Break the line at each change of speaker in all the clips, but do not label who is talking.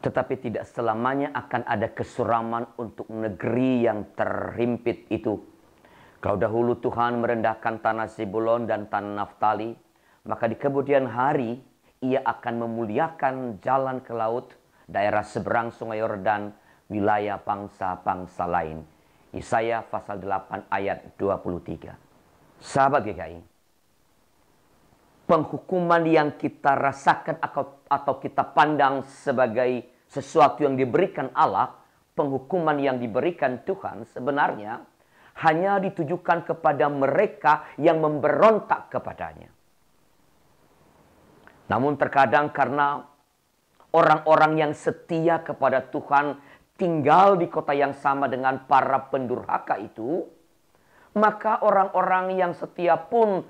Tetapi tidak selamanya akan ada kesuraman untuk negeri yang terhimpit itu. Kalau dahulu Tuhan merendahkan tanah Sibulon dan tanah Naftali, maka di kemudian hari ia akan memuliakan jalan ke laut, daerah seberang sungai Yordan, wilayah bangsa-bangsa lain. Yesaya pasal 8 ayat 23. Sahabat GKI, penghukuman yang kita rasakan atau kita pandang sebagai sesuatu yang diberikan Allah, penghukuman yang diberikan Tuhan sebenarnya hanya ditujukan kepada mereka yang memberontak kepadanya. Namun terkadang karena orang-orang yang setia kepada Tuhan tinggal di kota yang sama dengan para pendurhaka itu, maka orang-orang yang setia pun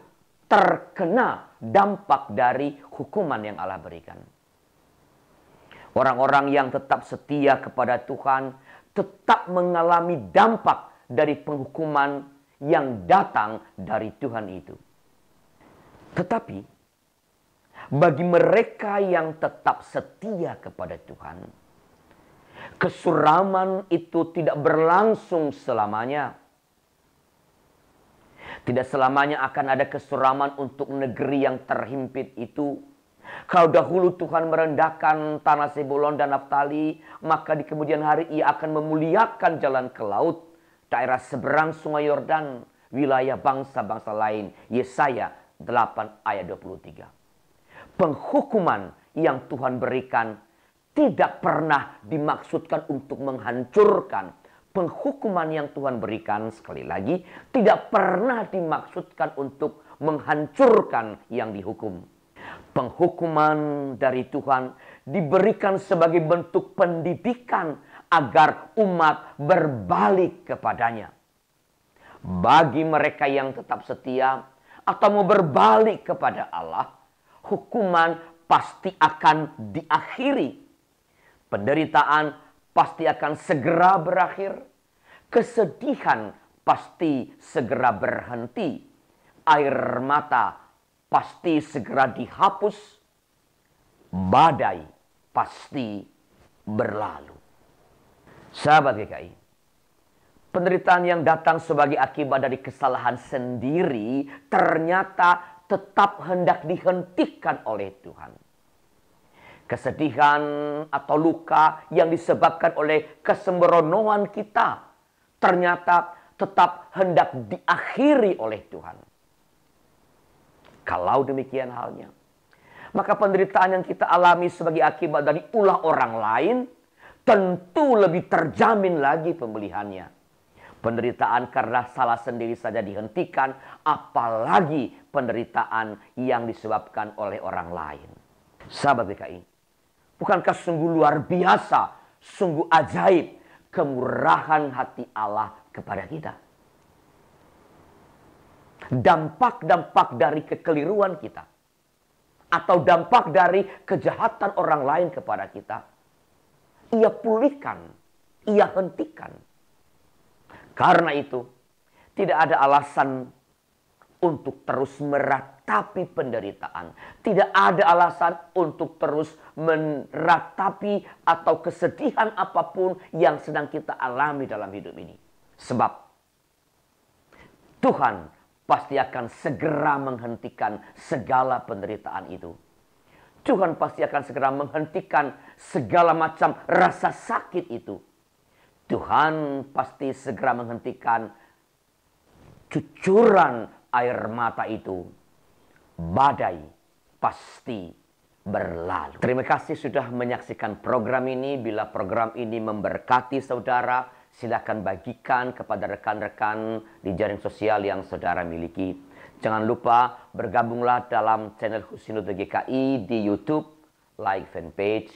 terkena dampak dari hukuman yang Allah berikan. Orang-orang yang tetap setia kepada Tuhan tetap mengalami dampak dari penghukuman yang datang dari Tuhan itu. Tetapi bagi mereka yang tetap setia kepada Tuhan, kesuraman itu tidak berlangsung selamanya tidak selamanya akan ada kesuraman untuk negeri yang terhimpit itu. Kalau dahulu Tuhan merendahkan tanah Sebulon dan Naftali, maka di kemudian hari ia akan memuliakan jalan ke laut, daerah seberang sungai Yordan, wilayah bangsa-bangsa lain. Yesaya 8 ayat 23. Penghukuman yang Tuhan berikan tidak pernah dimaksudkan untuk menghancurkan penghukuman yang Tuhan berikan sekali lagi tidak pernah dimaksudkan untuk menghancurkan yang dihukum. Penghukuman dari Tuhan diberikan sebagai bentuk pendidikan agar umat berbalik kepadanya. Bagi mereka yang tetap setia atau mau berbalik kepada Allah, hukuman pasti akan diakhiri. Penderitaan pasti akan segera berakhir. Kesedihan pasti segera berhenti. Air mata pasti segera dihapus. Badai pasti berlalu. Sahabat GKI, penderitaan yang datang sebagai akibat dari kesalahan sendiri ternyata tetap hendak dihentikan oleh Tuhan. Kesedihan atau luka yang disebabkan oleh kesembronoan kita ternyata tetap hendak diakhiri oleh Tuhan. Kalau demikian halnya, maka penderitaan yang kita alami sebagai akibat dari ulah orang lain tentu lebih terjamin lagi pembelihannya. Penderitaan karena salah sendiri saja dihentikan, apalagi penderitaan yang disebabkan oleh orang lain. Sahabat BKI, bukankah sungguh luar biasa, sungguh ajaib kemurahan hati Allah kepada kita. Dampak-dampak dari kekeliruan kita atau dampak dari kejahatan orang lain kepada kita, ia pulihkan, ia hentikan. Karena itu, tidak ada alasan untuk terus meratapi penderitaan. Tidak ada alasan untuk terus meratapi atau kesedihan apapun yang sedang kita alami dalam hidup ini. Sebab Tuhan pasti akan segera menghentikan segala penderitaan itu. Tuhan pasti akan segera menghentikan segala macam rasa sakit itu. Tuhan pasti segera menghentikan cucuran air mata itu, badai pasti berlalu. Terima kasih sudah menyaksikan program ini. Bila program ini memberkati saudara, silakan bagikan kepada rekan-rekan di jaring sosial yang saudara miliki. Jangan lupa bergabunglah dalam channel Husinut GKI di YouTube, like fanpage,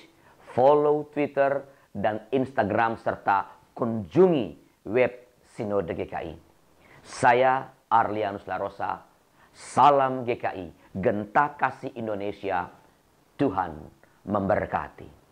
follow Twitter dan Instagram serta kunjungi web Sinode GKI. Saya Arlianus Larosa. Salam GKI, Genta Kasih Indonesia, Tuhan memberkati.